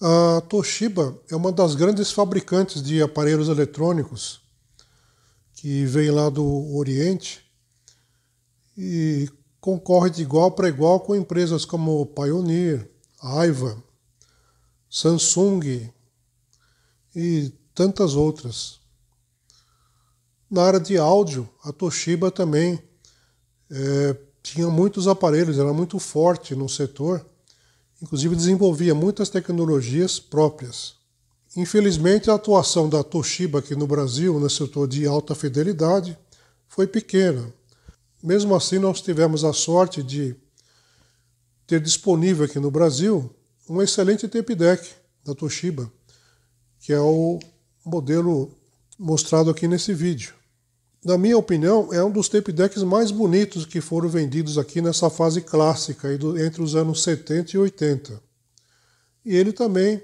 A Toshiba é uma das grandes fabricantes de aparelhos eletrônicos que vem lá do Oriente e concorre de igual para igual com empresas como Pioneer, Aiva, Samsung e tantas outras. Na área de áudio, a Toshiba também é, tinha muitos aparelhos, era muito forte no setor inclusive desenvolvia muitas tecnologias próprias. Infelizmente, a atuação da Toshiba aqui no Brasil, no setor de alta fidelidade, foi pequena. Mesmo assim, nós tivemos a sorte de ter disponível aqui no Brasil um excelente tape deck da Toshiba, que é o modelo mostrado aqui nesse vídeo na minha opinião, é um dos tape decks mais bonitos que foram vendidos aqui nessa fase clássica, entre os anos 70 e 80. E ele também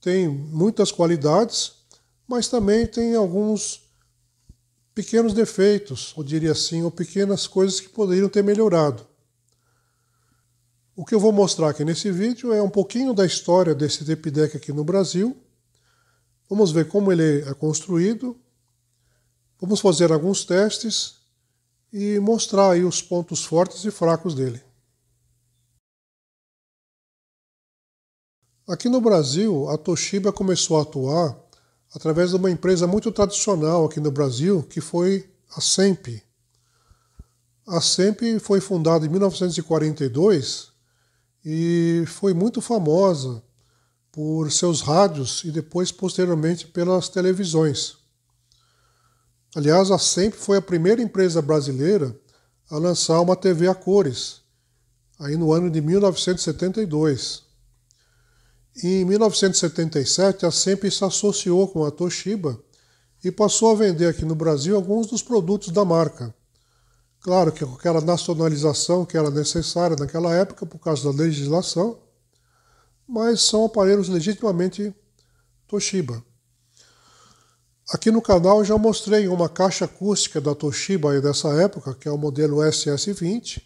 tem muitas qualidades, mas também tem alguns pequenos defeitos, eu diria assim, ou pequenas coisas que poderiam ter melhorado. O que eu vou mostrar aqui nesse vídeo é um pouquinho da história desse tape deck aqui no Brasil. Vamos ver como ele é construído Vamos fazer alguns testes e mostrar aí os pontos fortes e fracos dele. Aqui no Brasil, a Toshiba começou a atuar através de uma empresa muito tradicional aqui no Brasil, que foi a SEMP. A SEMP foi fundada em 1942 e foi muito famosa por seus rádios e depois posteriormente pelas televisões. Aliás, a Sempre foi a primeira empresa brasileira a lançar uma TV a cores, aí no ano de 1972. Em 1977, a Sempre se associou com a Toshiba e passou a vender aqui no Brasil alguns dos produtos da marca. Claro que com aquela nacionalização que era necessária naquela época por causa da legislação, mas são aparelhos legitimamente Toshiba. Aqui no canal já mostrei uma caixa acústica da Toshiba dessa época, que é o modelo SS20,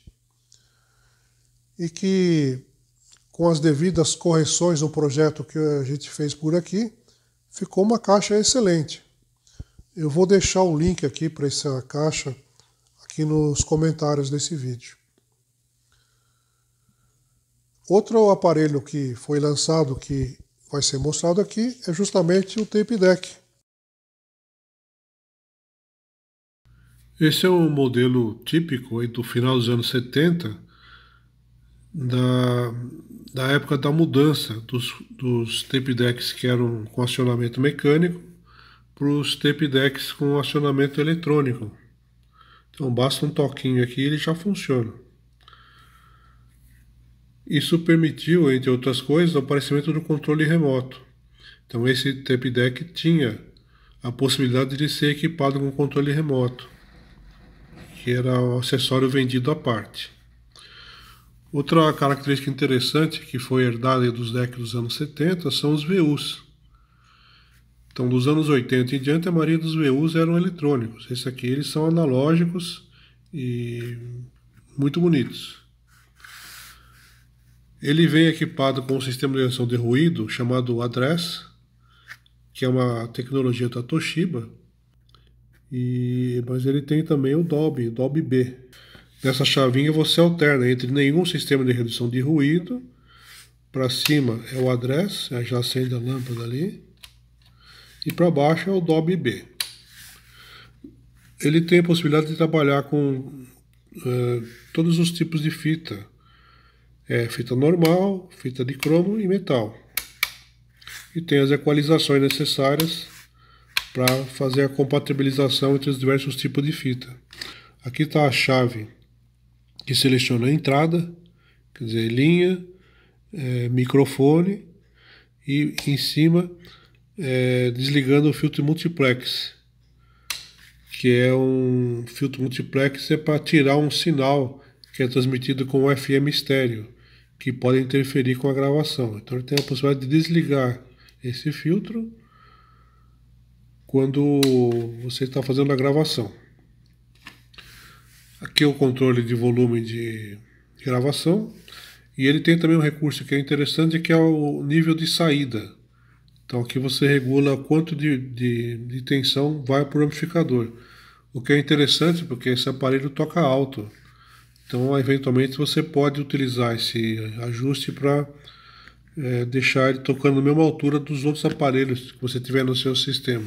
e que com as devidas correções no projeto que a gente fez por aqui, ficou uma caixa excelente. Eu vou deixar o link aqui para essa caixa aqui nos comentários desse vídeo. Outro aparelho que foi lançado que vai ser mostrado aqui é justamente o Tape Deck Esse é um modelo típico do final dos anos 70, da, da época da mudança dos, dos tape decks que eram com acionamento mecânico para os tape decks com acionamento eletrônico. Então basta um toquinho aqui e ele já funciona. Isso permitiu, entre outras coisas, o aparecimento do controle remoto. Então esse tape deck tinha a possibilidade de ser equipado com controle remoto que era o acessório vendido à parte. Outra característica interessante que foi herdada dos decks dos anos 70 são os VUs. Então, dos anos 80 em diante, a maioria dos VUs eram eletrônicos. Esse aqui eles são analógicos e muito bonitos. Ele vem equipado com um sistema de reação de ruído chamado Address, que é uma tecnologia da Toshiba, e, mas ele tem também o DOB, DOB B. Nessa chavinha você alterna entre nenhum sistema de redução de ruído. Para cima é o address, já é acende a lâmpada ali. E para baixo é o DOB B. Ele tem a possibilidade de trabalhar com uh, todos os tipos de fita. É, fita normal, fita de cromo e metal. E tem as equalizações necessárias para fazer a compatibilização entre os diversos tipos de fita. Aqui está a chave que seleciona a entrada, quer dizer, linha, é, microfone e em cima é, desligando o filtro multiplex, que é um filtro multiplex é para tirar um sinal que é transmitido com FM estéreo, que pode interferir com a gravação. Então ele tem a possibilidade de desligar esse filtro quando você está fazendo a gravação. Aqui é o controle de volume de gravação e ele tem também um recurso que é interessante que é o nível de saída. Então aqui você regula quanto de, de, de tensão vai para o amplificador. O que é interessante porque esse aparelho toca alto. Então eventualmente você pode utilizar esse ajuste para é, eh, deixar ele tocando na mesma altura dos outros aparelhos que você tiver no seu sistema.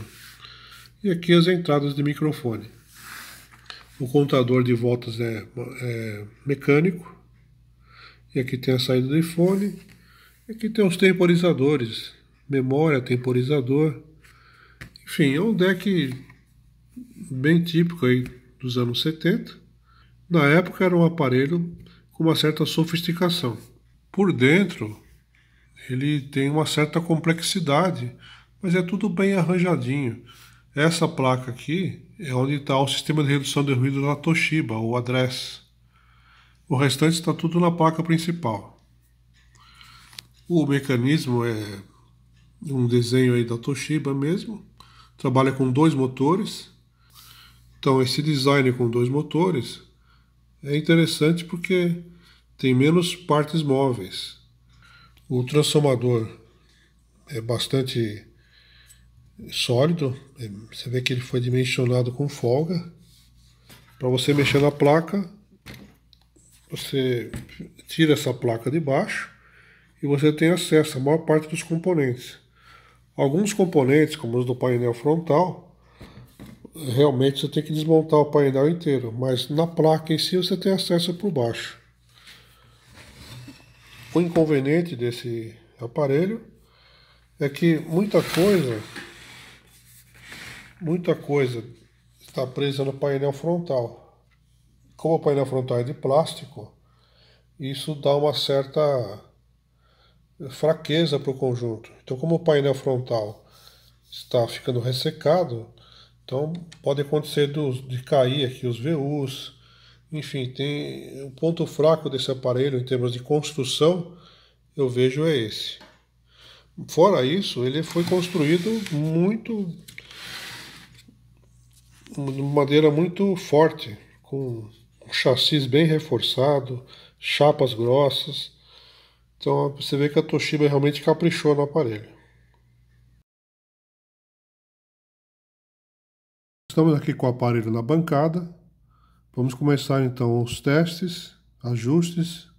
E aqui as entradas de microfone. O contador de voltas é, é mecânico. E aqui tem a saída do iPhone. E aqui tem os temporizadores, memória, temporizador. Enfim, é um deck bem típico aí dos anos 70. Na época era um aparelho com uma certa sofisticação. Por dentro, ele tem uma certa complexidade, mas é tudo bem arranjadinho. Essa placa aqui é onde está o sistema de redução de ruído da Toshiba, o address. O restante está tudo na placa principal. O mecanismo é um desenho aí da Toshiba mesmo. Trabalha com dois motores. Então esse design com dois motores é interessante porque tem menos partes móveis. O transformador é bastante sólido. É, você vê que ele foi dimensionado com folga. Para você mexer na placa, você tira essa placa de baixo e você tem acesso à maior parte dos componentes. Alguns componentes, como os do painel frontal, realmente você tem que desmontar o painel inteiro, mas na placa em si você tem acesso por baixo. O inconveniente desse aparelho é que muita coisa muita coisa está presa no painel frontal. Como o painel frontal é de plástico, isso dá uma certa fraqueza para o conjunto. Então, como o painel frontal está ficando ressecado, então pode acontecer dos, de cair aqui os VUs. Enfim, tem um ponto fraco desse aparelho em termos de construção, eu vejo é esse. Fora isso, ele foi construído muito madeira muito forte, com um chassis bem reforçado, chapas grossas. Então você vê que a Toshiba realmente caprichou no aparelho. Estamos aqui com o aparelho na bancada. Vamos começar então os testes, ajustes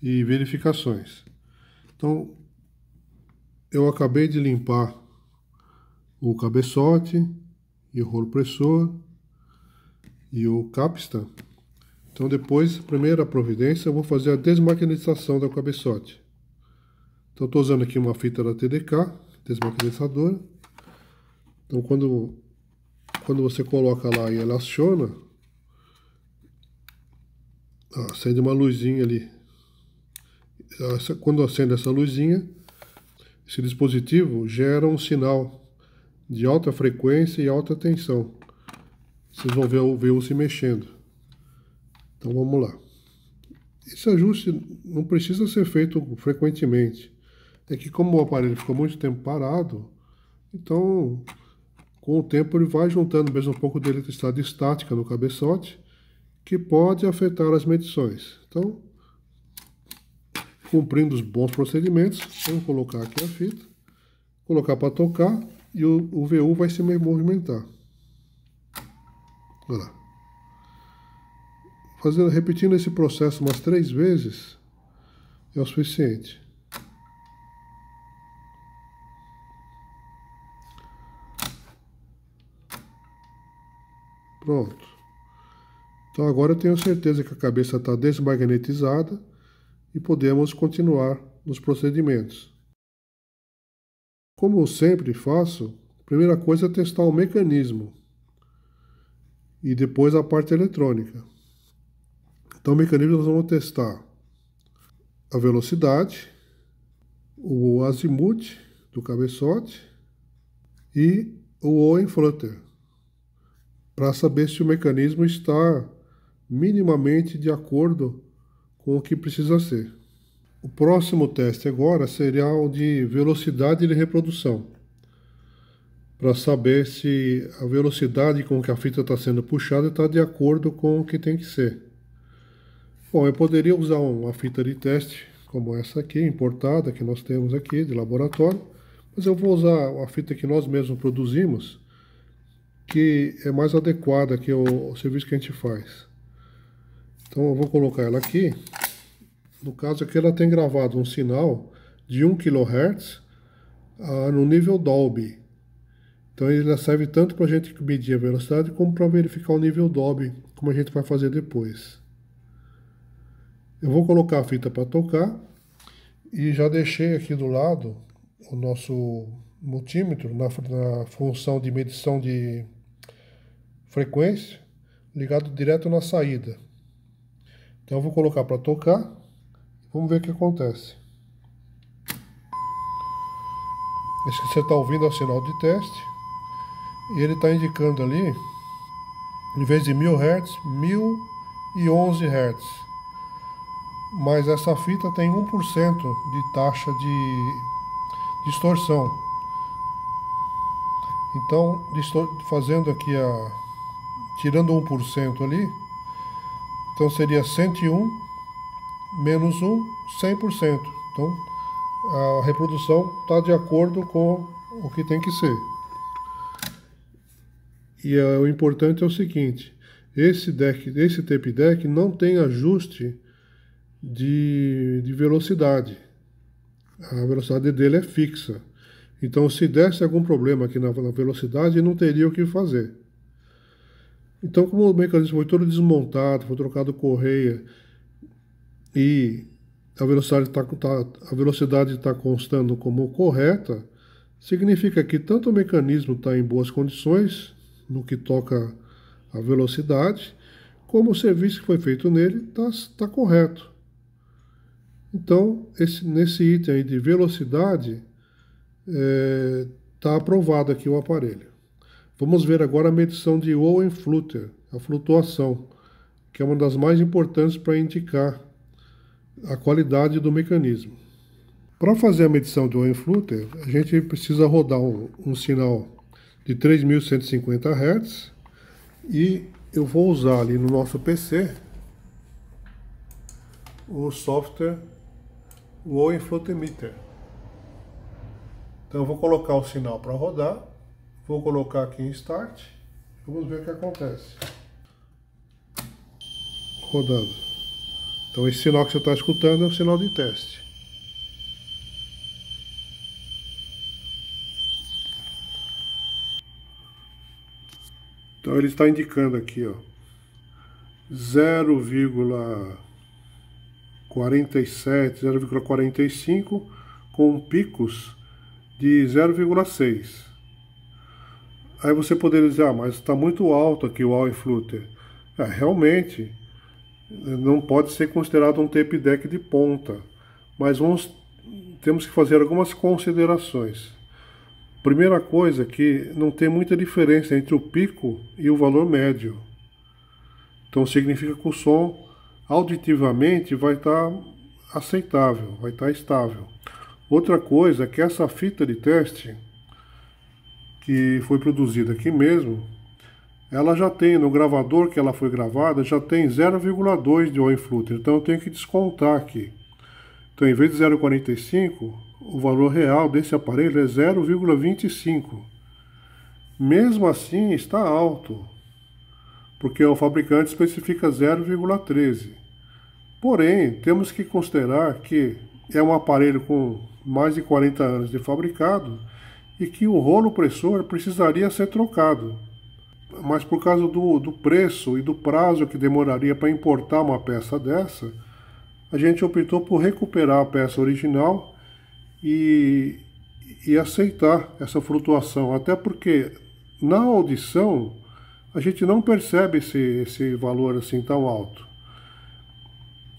e verificações. Então, eu acabei de limpar o cabeçote, e o rolo pressor e o capstan. Então depois, primeira providência, eu vou fazer a desmagnetização da cabeçote. Então estou usando aqui uma fita da TDK, desmagnetizadora. Então quando, quando você coloca lá e ela aciona, acende uma luzinha ali. Quando acende essa luzinha, esse dispositivo gera um sinal de alta frequência e alta tensão. Vocês vão ver o VU se mexendo. Então vamos lá. Esse ajuste não precisa ser feito frequentemente. É que como o aparelho ficou muito tempo parado, então com o tempo ele vai juntando mesmo um pouco de eletricidade estática no cabeçote, que pode afetar as medições. Então, cumprindo os bons procedimentos, vamos colocar aqui a fita, colocar para tocar, e o, o VU vai se movimentar. Olha lá. Fazendo, repetindo esse processo umas três vezes é o suficiente. Pronto. Então agora eu tenho certeza que a cabeça está desmagnetizada e podemos continuar nos procedimentos. Como sempre faço, a primeira coisa é testar o mecanismo e depois a parte eletrônica. Então, o mecanismo nós vamos testar a velocidade, o azimuth do cabeçote e o O flutter, para saber se o mecanismo está minimamente de acordo com o que precisa ser. O próximo teste agora seria o de velocidade de reprodução, para saber se a velocidade com que a fita está sendo puxada está de acordo com o que tem que ser. Bom, eu poderia usar uma fita de teste como essa aqui, importada, que nós temos aqui de laboratório, mas eu vou usar a fita que nós mesmos produzimos, que é mais adequada que o ao serviço que a gente faz. Então eu vou colocar ela aqui no caso aqui, ela tem gravado um sinal de 1 kHz ah, no nível Dolby. Então, ele serve tanto para a gente medir a velocidade como para verificar o nível Dolby, como a gente vai fazer depois. Eu vou colocar a fita para tocar e já deixei aqui do lado o nosso multímetro na, na função de medição de frequência ligado direto na saída. Então eu vou colocar para tocar Vamos ver o que acontece. Esse que você está ouvindo é o sinal de teste. E ele está indicando ali, em vez de 1000 Hz, 1011 Hz. Mas essa fita tem 1% de taxa de distorção. Então, fazendo aqui a. tirando 1% ali, então seria 101 menos 1, 100%. Então, a reprodução está de acordo com o que tem que ser. E é, o importante é o seguinte, esse deck, esse tape deck não tem ajuste de, de velocidade. A velocidade dele é fixa. Então, se desse algum problema aqui na, na velocidade, não teria o que fazer. Então, como o mecanismo foi todo desmontado, foi trocado correia, e a velocidade está tá, tá, constando como correta, significa que tanto o mecanismo está em boas condições no que toca a velocidade, como o serviço que foi feito nele está tá correto. Então, esse, nesse item aí de velocidade, está é, tá aprovado aqui o aparelho. Vamos ver agora a medição de Owen Flutter, a flutuação, que é uma das mais importantes para indicar a qualidade do mecanismo. Para fazer a medição de Owen-Flutter, a gente precisa rodar um, um sinal de 3150 Hz e eu vou usar ali no nosso PC o software owen Meter. Então eu vou colocar o sinal para rodar, vou colocar aqui em Start, vamos ver o que acontece. Rodando. Então esse sinal que você está escutando é o sinal de teste. Então ele está indicando aqui, ó, 0,47, 0,45 com picos de 0,6. Aí você poderia dizer, ah, mas está muito alto aqui o All Flutter. É, realmente, não pode ser considerado um tape deck de ponta, mas vamos, temos que fazer algumas considerações. Primeira coisa é que não tem muita diferença entre o pico e o valor médio. Então significa que o som auditivamente vai estar tá aceitável, vai estar tá estável. Outra coisa é que essa fita de teste que foi produzida aqui mesmo, ela já tem, no gravador que ela foi gravada, já tem 0,2 de Ohm-Flutter. Então eu tenho que descontar aqui. Então em vez de 0,45, o valor real desse aparelho é 0,25. Mesmo assim está alto, porque o fabricante especifica 0,13. Porém, temos que considerar que é um aparelho com mais de 40 anos de fabricado e que o rolo pressor precisaria ser trocado mas por causa do, do preço e do prazo que demoraria para importar uma peça dessa, a gente optou por recuperar a peça original e, e aceitar essa flutuação. Até porque na audição a gente não percebe esse, esse valor assim tão alto.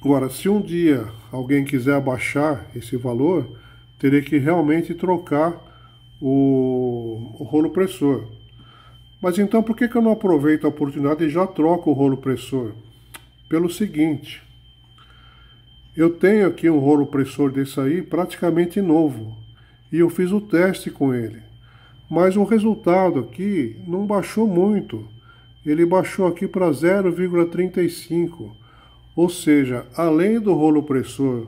Agora, se um dia alguém quiser abaixar esse valor, teria que realmente trocar o, o rolo pressor. Mas então por que, que eu não aproveito a oportunidade e já troco o rolo pressor? Pelo seguinte, eu tenho aqui um rolo pressor desse aí praticamente novo e eu fiz o teste com ele. Mas o resultado aqui não baixou muito. Ele baixou aqui para 0,35. Ou seja, além do rolo pressor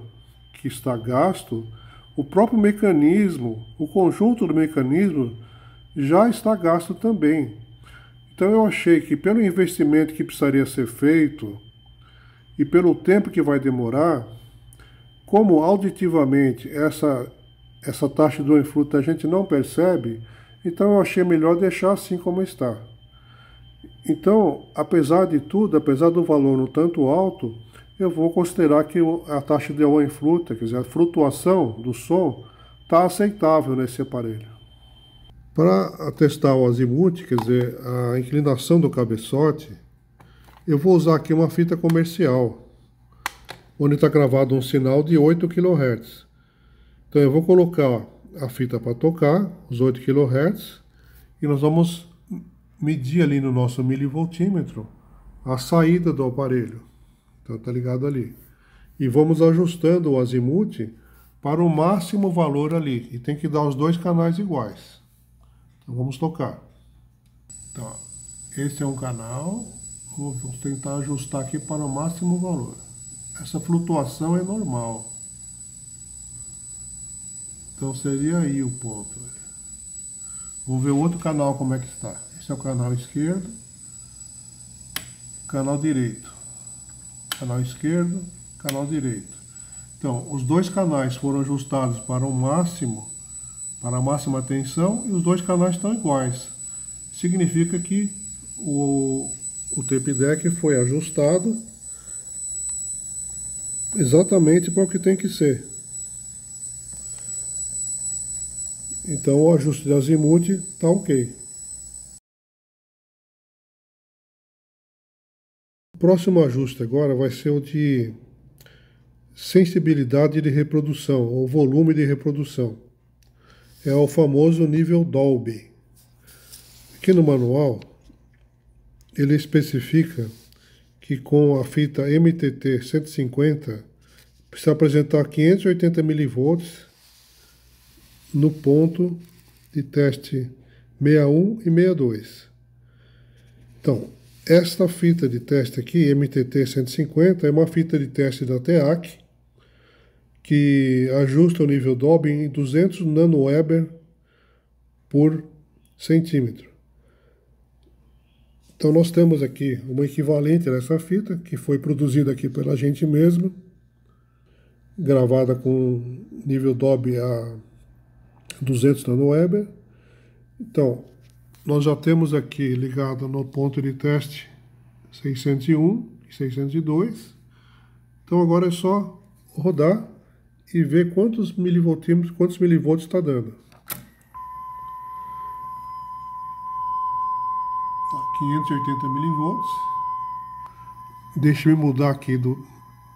que está gasto, o próprio mecanismo, o conjunto do mecanismo já está gasto também. Então eu achei que pelo investimento que precisaria ser feito e pelo tempo que vai demorar, como auditivamente essa, essa taxa do fruta a gente não percebe, então eu achei melhor deixar assim como está. Então, apesar de tudo, apesar do valor no tanto alto, eu vou considerar que a taxa de on fruta, quer dizer, a flutuação do som, está aceitável nesse aparelho. Para testar o azimuth, quer dizer, a inclinação do cabeçote, eu vou usar aqui uma fita comercial, onde está gravado um sinal de 8 kHz. Então eu vou colocar a fita para tocar, os 8 kHz, e nós vamos medir ali no nosso milivoltímetro a saída do aparelho. Então está ligado ali. E vamos ajustando o azimuth para o máximo valor ali. E tem que dar os dois canais iguais. Então vamos tocar. Então, esse é um canal, vamos tentar ajustar aqui para o máximo valor. Essa flutuação é normal. Então seria aí o ponto. Vamos ver o outro canal como é que está. Esse é o canal esquerdo, canal direito, canal esquerdo, canal direito. Então, os dois canais foram ajustados para o máximo para a máxima tensão e os dois canais estão iguais. Significa que o, o tape deck foi ajustado exatamente para o que tem que ser. Então o ajuste de azimuth está ok. O próximo ajuste agora vai ser o de sensibilidade de reprodução, ou volume de reprodução é o famoso nível Dolby. Aqui no manual, ele especifica que com a fita MTT 150 precisa apresentar 580 mV no ponto de teste 61 e 62. Então, esta fita de teste aqui, MTT 150, é uma fita de teste da TEAC que ajusta o nível Dobbin em 200 nanoweber por centímetro. Então nós temos aqui uma equivalente dessa fita, que foi produzida aqui pela gente mesmo, gravada com nível Dolby a 200 nanoweber. Então, nós já temos aqui ligado no ponto de teste 601 e 602. Então agora é só rodar e ver quantos milivoltimos, quantos milivolts está dando. 580 milivolts. Deixa eu mudar aqui do,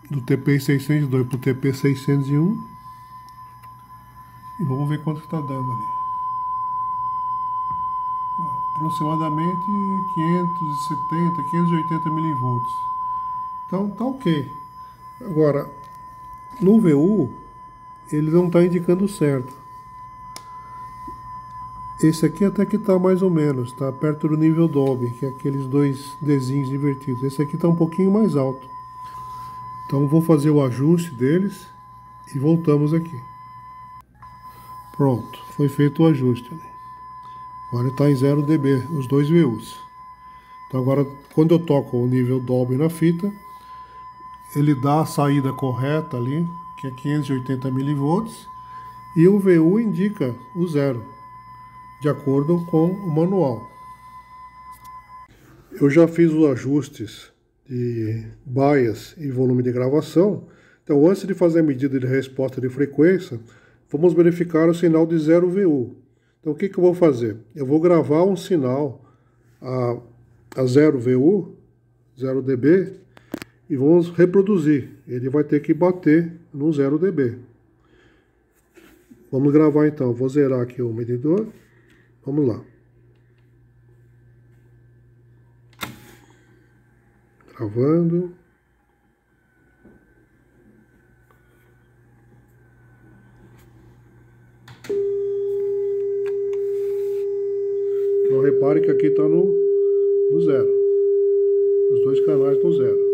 do TP602 para o TP601. E vamos ver quanto está dando ali. aproximadamente 570, 580 milivolts. Então tá ok. Agora, no VU ele não está indicando certo. Esse aqui até que está mais ou menos, está perto do nível Dolby, que é aqueles dois desenhos invertidos. Esse aqui está um pouquinho mais alto. Então vou fazer o ajuste deles e voltamos aqui. Pronto, foi feito o ajuste. Agora está em 0 dB, os dois VUs. Então agora, quando eu toco o nível Dolby na fita, ele dá a saída correta ali, que é 580 mV, e o VU indica o zero, de acordo com o manual. Eu já fiz os ajustes de bias e volume de gravação, então antes de fazer a medida de resposta de frequência, vamos verificar o sinal de zero VU. Então o que, que eu vou fazer? Eu vou gravar um sinal a, a VU, 0 dB, e vamos reproduzir. Ele vai ter que bater no 0 dB. Vamos gravar então. Vou zerar aqui o medidor. Vamos lá. Gravando. Então repare que aqui está no, no zero. Os dois canais no zero.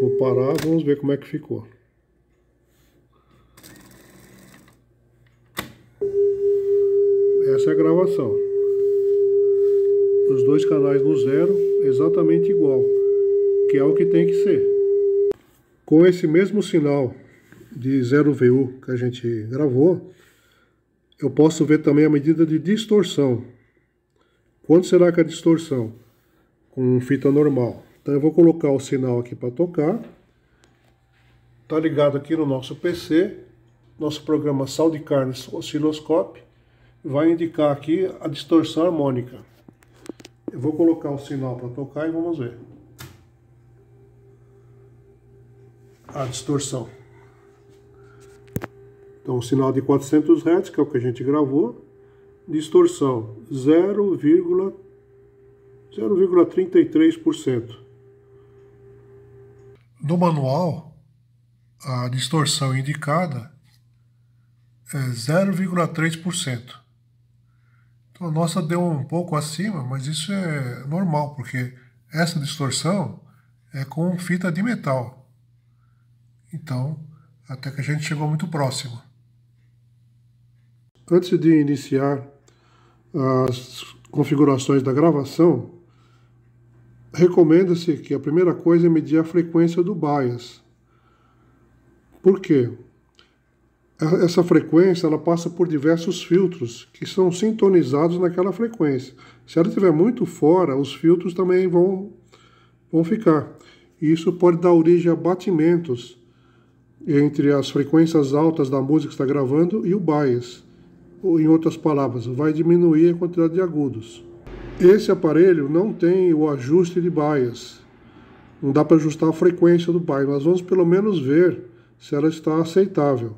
Vou parar, vamos ver como é que ficou. Essa é a gravação. Os dois canais no zero, exatamente igual, que é o que tem que ser. Com esse mesmo sinal de 0 VU que a gente gravou, eu posso ver também a medida de distorção. Quanto será que a é distorção com fita normal? Então eu vou colocar o sinal aqui para tocar. Está ligado aqui no nosso PC, nosso programa Sal de Carnes Osciloscope, vai indicar aqui a distorção harmônica. Eu vou colocar o sinal para tocar e vamos ver. A distorção. Então o sinal de 400 Hz, que é o que a gente gravou, distorção 0,33%. No manual, a distorção indicada é 0,3%. Então a nossa deu um pouco acima, mas isso é normal, porque essa distorção é com fita de metal. Então, até que a gente chegou muito próximo. Antes de iniciar as configurações da gravação, recomenda-se que a primeira coisa é medir a frequência do bias. Por quê? Essa frequência ela passa por diversos filtros que são sintonizados naquela frequência. Se ela estiver muito fora, os filtros também vão, vão ficar. E isso pode dar origem a batimentos entre as frequências altas da música que está gravando e o bias. Ou, em outras palavras, vai diminuir a quantidade de agudos. Esse aparelho não tem o ajuste de bias. Não dá para ajustar a frequência do baile, mas vamos pelo menos ver se ela está aceitável.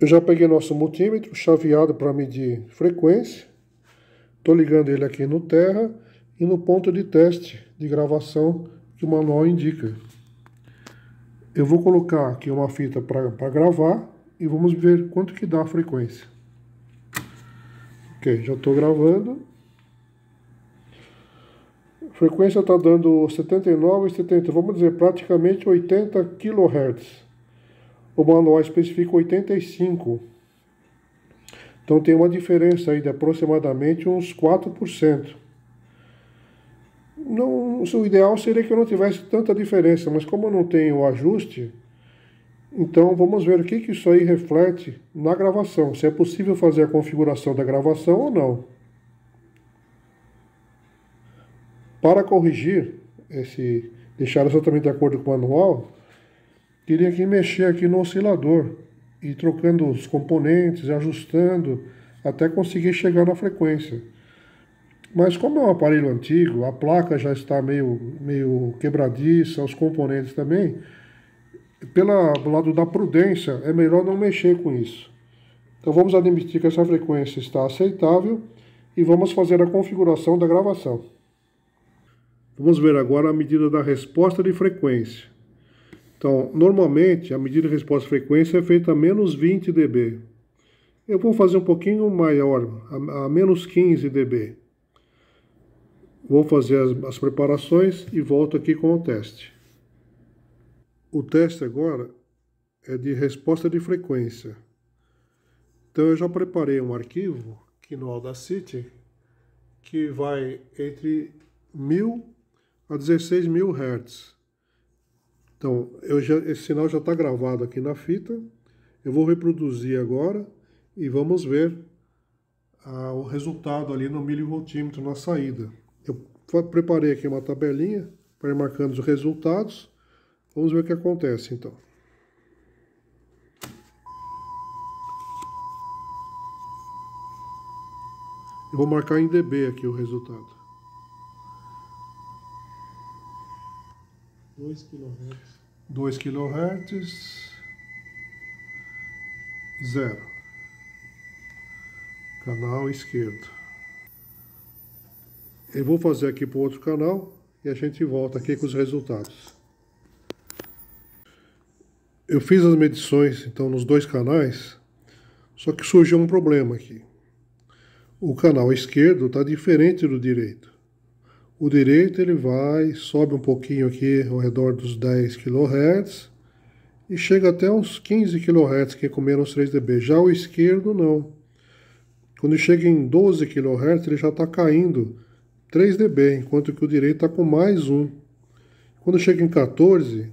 Eu já peguei nosso multímetro chaveado para medir frequência. Estou ligando ele aqui no terra e no ponto de teste de gravação que o manual indica. Eu vou colocar aqui uma fita para gravar e vamos ver quanto que dá a frequência. Ok, já estou gravando frequência está dando 79 e 70, vamos dizer praticamente 80 kHz. O manual especifica 85. Então tem uma diferença aí de aproximadamente uns 4%. Não, o ideal seria que eu não tivesse tanta diferença, mas como eu não tenho ajuste, então vamos ver o que, que isso aí reflete na gravação, se é possível fazer a configuração da gravação ou não. Para corrigir esse, deixar exatamente de acordo com o manual, teria que mexer aqui no oscilador e trocando os componentes, ajustando até conseguir chegar na frequência. Mas como é um aparelho antigo, a placa já está meio, meio quebradiça, os componentes também, pelo lado da prudência, é melhor não mexer com isso. Então vamos admitir que essa frequência está aceitável e vamos fazer a configuração da gravação. Vamos ver agora a medida da resposta de frequência. Então, normalmente, a medida de resposta de frequência é feita a menos 20 dB. Eu vou fazer um pouquinho maior, a, a menos 15 dB. Vou fazer as, as preparações e volto aqui com o teste. O teste agora é de resposta de frequência. Então, eu já preparei um arquivo aqui no Audacity que vai entre 1000 a 16 mil hertz. Então, já, esse sinal já está gravado aqui na fita. Eu vou reproduzir agora e vamos ver ah, o resultado ali no milivoltímetro na saída. Eu preparei aqui uma tabelinha para ir marcando os resultados. Vamos ver o que acontece então. Eu vou marcar em dB aqui o resultado. 2 kHz. 2 kHz. Zero. Canal esquerdo. Eu vou fazer aqui para o outro canal e a gente volta aqui com os resultados. Eu fiz as medições então nos dois canais, só que surgiu um problema aqui. O canal esquerdo está diferente do direito. O direito ele vai, sobe um pouquinho aqui ao redor dos 10 kHz e chega até uns 15 kHz que é com menos 3 dB. Já o esquerdo não. Quando chega em 12 kHz ele já está caindo 3 dB, enquanto que o direito está com mais 1. Quando chega em 14,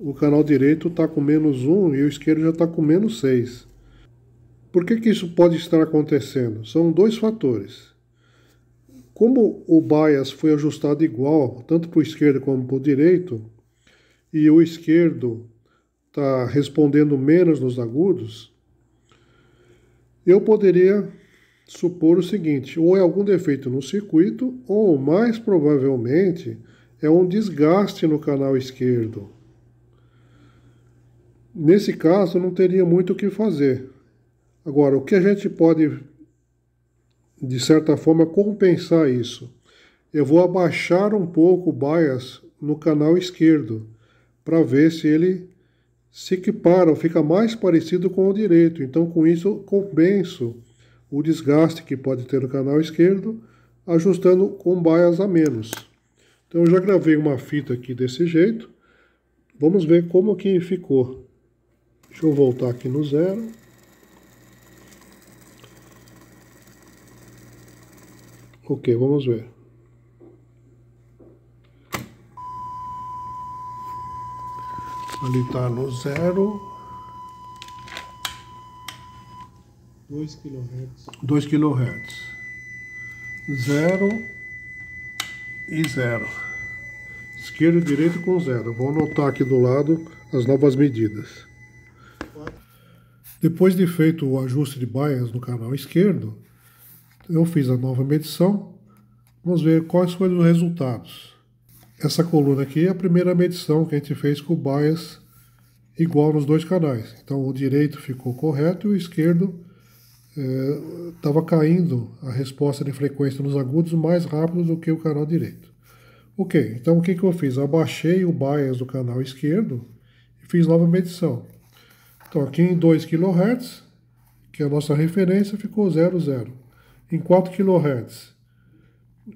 o canal direito está com menos 1 e o esquerdo já está com menos 6. Por que, que isso pode estar acontecendo? São dois fatores. Como o bias foi ajustado igual, tanto para o esquerdo como para o direito, e o esquerdo está respondendo menos nos agudos, eu poderia supor o seguinte: ou é algum defeito no circuito, ou mais provavelmente é um desgaste no canal esquerdo. Nesse caso, não teria muito o que fazer. Agora, o que a gente pode de certa forma, compensar isso. Eu vou abaixar um pouco o bias no canal esquerdo para ver se ele se equipara ou fica mais parecido com o direito. Então, com isso, compenso o desgaste que pode ter o canal esquerdo, ajustando com bias a menos. Então, eu já gravei uma fita aqui desse jeito. Vamos ver como que ficou. Deixa eu voltar aqui no zero. Ok, vamos ver. Ali está no zero. 2 kHz. 2 kHz. 0 e 0. Esquerda e direita com zero. Vou anotar aqui do lado as novas medidas. Depois de feito o ajuste de baias no canal esquerdo, eu fiz a nova medição. Vamos ver quais foram os resultados. Essa coluna aqui é a primeira medição que a gente fez com o bias igual nos dois canais. Então o direito ficou correto e o esquerdo estava eh, caindo a resposta de frequência nos agudos mais rápido do que o canal direito. Ok, então o que, que eu fiz? Abaixei o bias do canal esquerdo e fiz nova medição. Então aqui em 2 kHz, que é a nossa referência, ficou 0,0 em 4 kHz.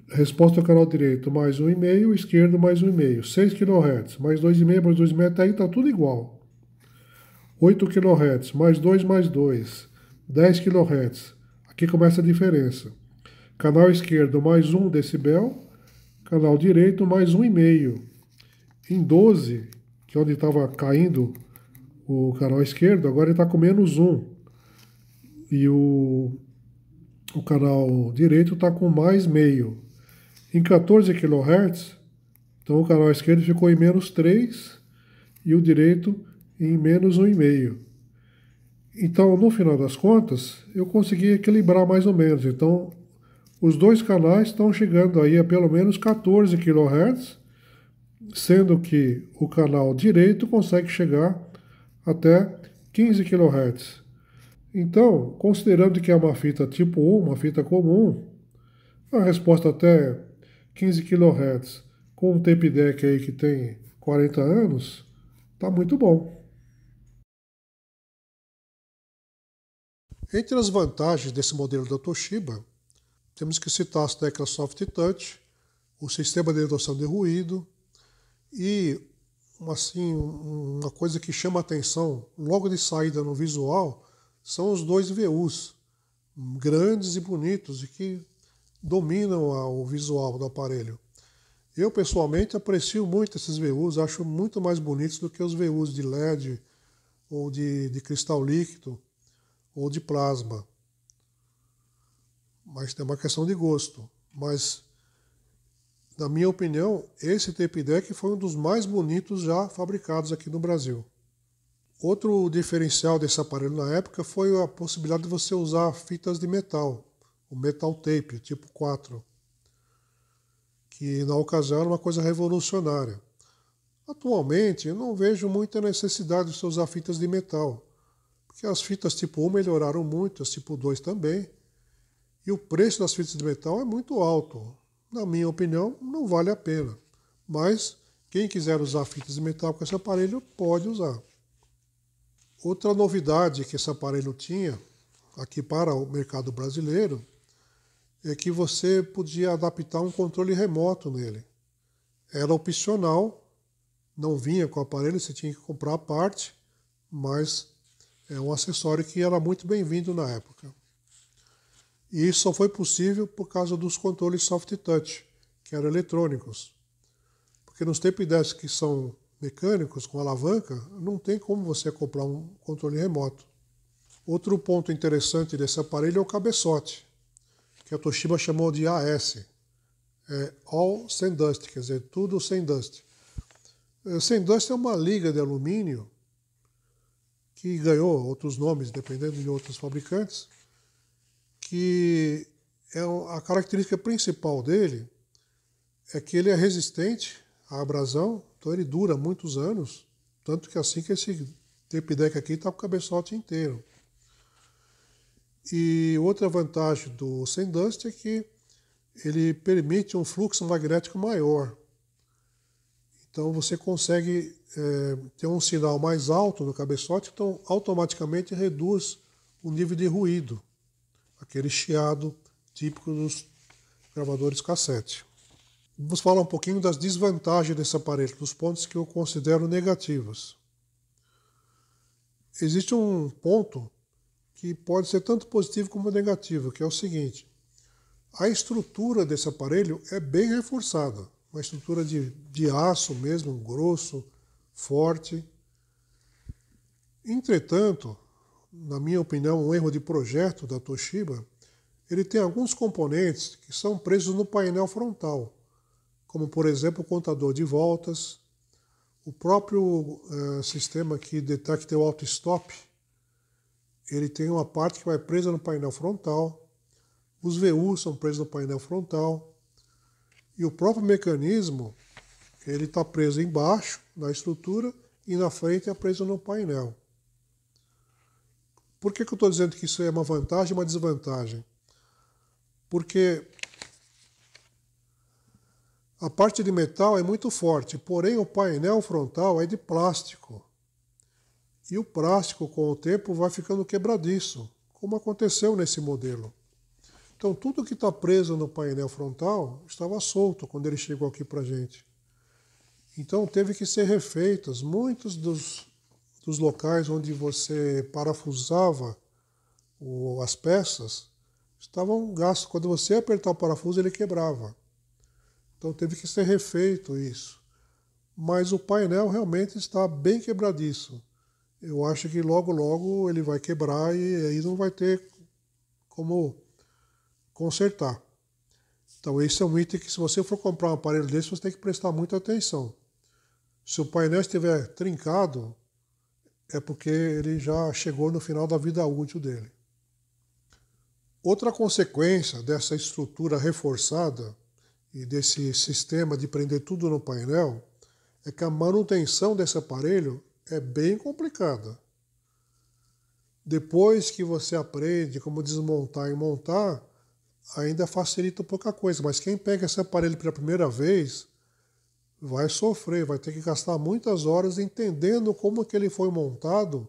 Resposta ao canal direito, mais 1,5, esquerdo mais 1,5, 6 kHz, mais 2,5, mais 2,5, até aí está tudo igual. 8 kHz, mais 2, mais 2, 10 kHz. Aqui começa a diferença. Canal esquerdo mais 1 decibel, canal direito mais 1,5. Em 12, que é onde estava caindo o canal esquerdo, agora ele está com menos 1. E o o canal direito está com mais meio. Em 14 kHz, então o canal esquerdo ficou em menos 3 e o direito em menos 1,5. Então, no final das contas, eu consegui equilibrar mais ou menos. Então, os dois canais estão chegando aí a pelo menos 14 kHz, sendo que o canal direito consegue chegar até 15 kHz. Então, considerando que é uma fita tipo 1, uma fita comum, a resposta até 15 kHz com um tape deck aí que tem 40 anos, está muito bom. Entre as vantagens desse modelo da Toshiba, temos que citar as teclas Soft Touch, o sistema de redução de ruído e assim, uma coisa que chama atenção logo de saída no visual são os dois VUs, grandes e bonitos e que dominam o visual do aparelho. Eu pessoalmente aprecio muito esses VUs, acho muito mais bonitos do que os VUs de LED ou de, de cristal líquido ou de plasma. Mas tem uma questão de gosto. Mas, na minha opinião, esse tape deck foi um dos mais bonitos já fabricados aqui no Brasil. Outro diferencial desse aparelho na época foi a possibilidade de você usar fitas de metal, o metal tape, tipo 4, que na ocasião era uma coisa revolucionária. Atualmente, eu não vejo muita necessidade de você usar fitas de metal, porque as fitas tipo 1 melhoraram muito, as tipo 2 também, e o preço das fitas de metal é muito alto. Na minha opinião, não vale a pena. Mas quem quiser usar fitas de metal com esse aparelho, pode usar. Outra novidade que esse aparelho tinha aqui para o mercado brasileiro é que você podia adaptar um controle remoto nele. Era opcional, não vinha com o aparelho, você tinha que comprar a parte, mas é um acessório que era muito bem-vindo na época. E isso só foi possível por causa dos controles soft touch, que eram eletrônicos. Porque nos tempos 10 que são mecânicos com alavanca, não tem como você comprar um controle remoto. Outro ponto interessante desse aparelho é o cabeçote, que a Toshiba chamou de AS. É All Sand Dust, quer dizer, tudo sem dust. É, sem dust é uma liga de alumínio que ganhou outros nomes, dependendo de outros fabricantes, que é a característica principal dele é que ele é resistente à abrasão então ele dura muitos anos, tanto que assim que esse tape aqui está com o cabeçote inteiro. E outra vantagem do Sandust é que ele permite um fluxo magnético maior. Então você consegue é, ter um sinal mais alto no cabeçote, então automaticamente reduz o nível de ruído, aquele chiado típico dos gravadores cassete. Vamos falar um pouquinho das desvantagens desse aparelho, dos pontos que eu considero negativos. Existe um ponto que pode ser tanto positivo como negativo, que é o seguinte: a estrutura desse aparelho é bem reforçada, uma estrutura de, de aço mesmo, grosso, forte. Entretanto, na minha opinião, um erro de projeto da Toshiba, ele tem alguns componentes que são presos no painel frontal como por exemplo o contador de voltas, o próprio uh, sistema que detecta o auto-stop, ele tem uma parte que vai presa no painel frontal, os VUs são presos no painel frontal, e o próprio mecanismo, ele está preso embaixo, na estrutura, e na frente é preso no painel. Por que, que eu estou dizendo que isso é uma vantagem e uma desvantagem? Porque a parte de metal é muito forte, porém o painel frontal é de plástico. E o plástico, com o tempo, vai ficando quebradiço, como aconteceu nesse modelo. Então, tudo que está preso no painel frontal estava solto quando ele chegou aqui para a gente. Então, teve que ser refeitas muitos dos, dos locais onde você parafusava o, as peças estavam gastos. Quando você apertar o parafuso, ele quebrava. Então teve que ser refeito isso. Mas o painel realmente está bem quebradiço. Eu acho que logo, logo ele vai quebrar e aí não vai ter como consertar. Então esse é um item que se você for comprar um aparelho desse, você tem que prestar muita atenção. Se o painel estiver trincado, é porque ele já chegou no final da vida útil dele. Outra consequência dessa estrutura reforçada e desse sistema de prender tudo no painel é que a manutenção desse aparelho é bem complicada. Depois que você aprende como desmontar e montar, ainda facilita pouca coisa, mas quem pega esse aparelho pela primeira vez vai sofrer, vai ter que gastar muitas horas entendendo como que ele foi montado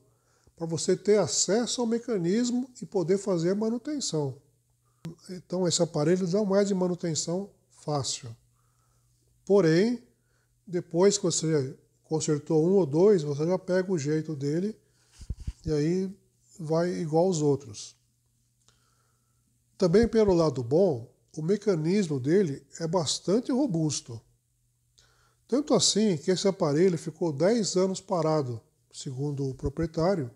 para você ter acesso ao mecanismo e poder fazer a manutenção. Então esse aparelho dá mais é de manutenção fácil. Porém, depois que você consertou um ou dois, você já pega o jeito dele e aí vai igual aos outros. Também pelo lado bom, o mecanismo dele é bastante robusto. Tanto assim que esse aparelho ficou 10 anos parado, segundo o proprietário,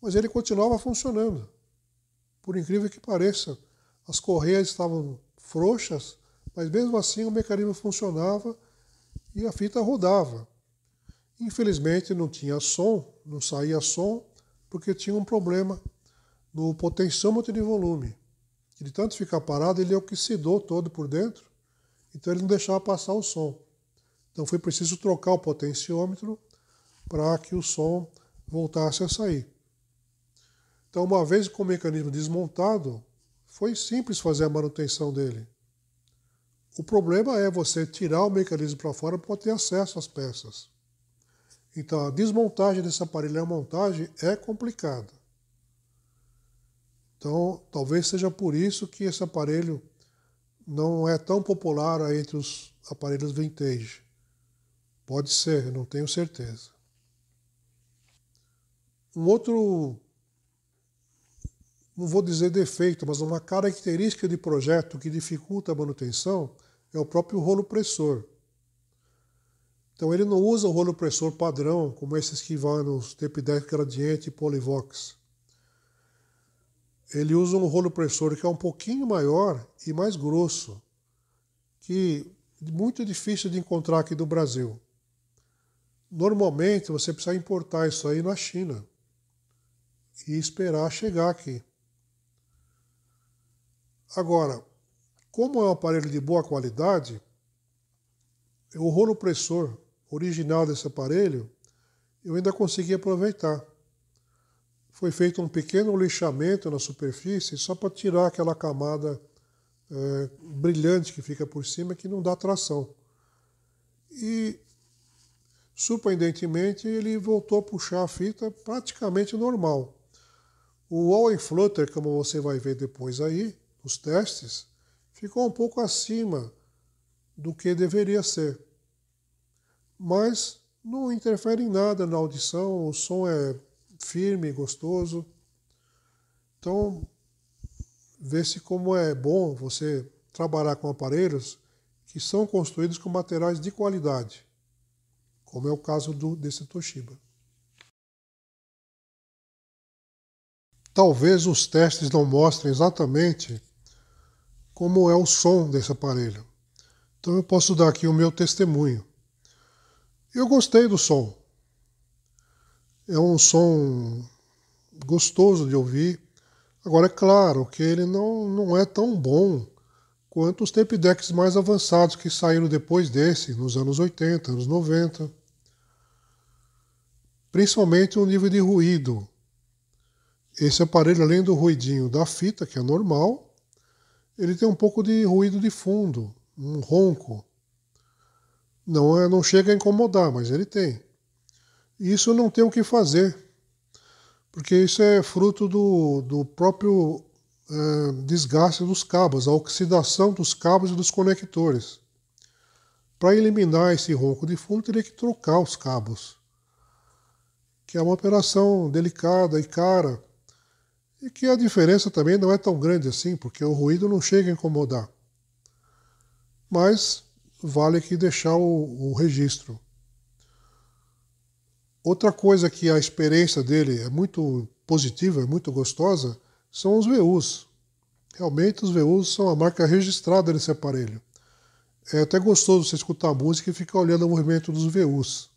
mas ele continuava funcionando. Por incrível que pareça, as correias estavam frouxas, mas mesmo assim o mecanismo funcionava e a fita rodava. Infelizmente não tinha som, não saía som, porque tinha um problema no potenciômetro de volume. De tanto ficar parado, ele oxidou todo por dentro, então ele não deixava passar o som. Então foi preciso trocar o potenciômetro para que o som voltasse a sair. Então, uma vez com o mecanismo desmontado, foi simples fazer a manutenção dele. O problema é você tirar o mecanismo para fora para ter acesso às peças. Então, a desmontagem desse aparelho, a montagem é complicada. Então, talvez seja por isso que esse aparelho não é tão popular entre os aparelhos vintage. Pode ser, não tenho certeza. Um outro não vou dizer defeito, mas uma característica de projeto que dificulta a manutenção é o próprio rolo pressor. Então ele não usa o rolo pressor padrão, como esses que vão nos TEP10 Gradiente e Polivox. Ele usa um rolo pressor que é um pouquinho maior e mais grosso, que é muito difícil de encontrar aqui do Brasil. Normalmente você precisa importar isso aí na China e esperar chegar aqui. Agora, como é um aparelho de boa qualidade, o rolo pressor original desse aparelho eu ainda consegui aproveitar. Foi feito um pequeno lixamento na superfície só para tirar aquela camada é, brilhante que fica por cima que não dá tração. E surpreendentemente ele voltou a puxar a fita praticamente normal. O All in flutter, como você vai ver depois aí, nos testes ficou um pouco acima do que deveria ser. Mas não interfere em nada na audição, o som é firme, gostoso. Então, vê-se como é bom você trabalhar com aparelhos que são construídos com materiais de qualidade, como é o caso do, desse Toshiba. Talvez os testes não mostrem exatamente como é o som desse aparelho. Então eu posso dar aqui o meu testemunho. Eu gostei do som. É um som gostoso de ouvir. Agora é claro que ele não, não é tão bom quanto os tape decks mais avançados que saíram depois desse, nos anos 80, anos 90. Principalmente o nível de ruído. Esse aparelho, além do ruidinho da fita, que é normal, ele tem um pouco de ruído de fundo, um ronco. Não, é, não chega a incomodar, mas ele tem. E isso não tem o que fazer, porque isso é fruto do, do próprio é, desgaste dos cabos, a oxidação dos cabos e dos conectores. Para eliminar esse ronco de fundo, teria que trocar os cabos, que é uma operação delicada e cara e que a diferença também não é tão grande assim, porque o ruído não chega a incomodar. Mas vale aqui deixar o, o registro. Outra coisa que a experiência dele é muito positiva, é muito gostosa, são os VUs. Realmente os VUs são a marca registrada nesse aparelho. É até gostoso você escutar a música e ficar olhando o movimento dos VUs.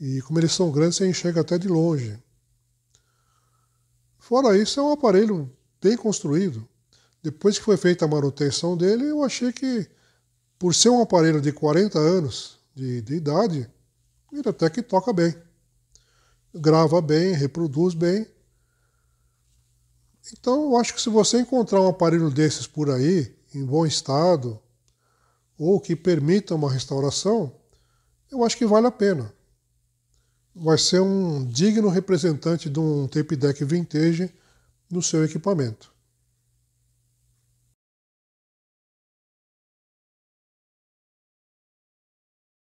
E como eles são grandes, você enxerga até de longe. Fora isso, é um aparelho bem construído. Depois que foi feita a manutenção dele, eu achei que, por ser um aparelho de 40 anos de, de idade, ele até que toca bem. Grava bem, reproduz bem. Então, eu acho que se você encontrar um aparelho desses por aí, em bom estado, ou que permita uma restauração, eu acho que vale a pena vai ser um digno representante de um tape deck vintage no seu equipamento.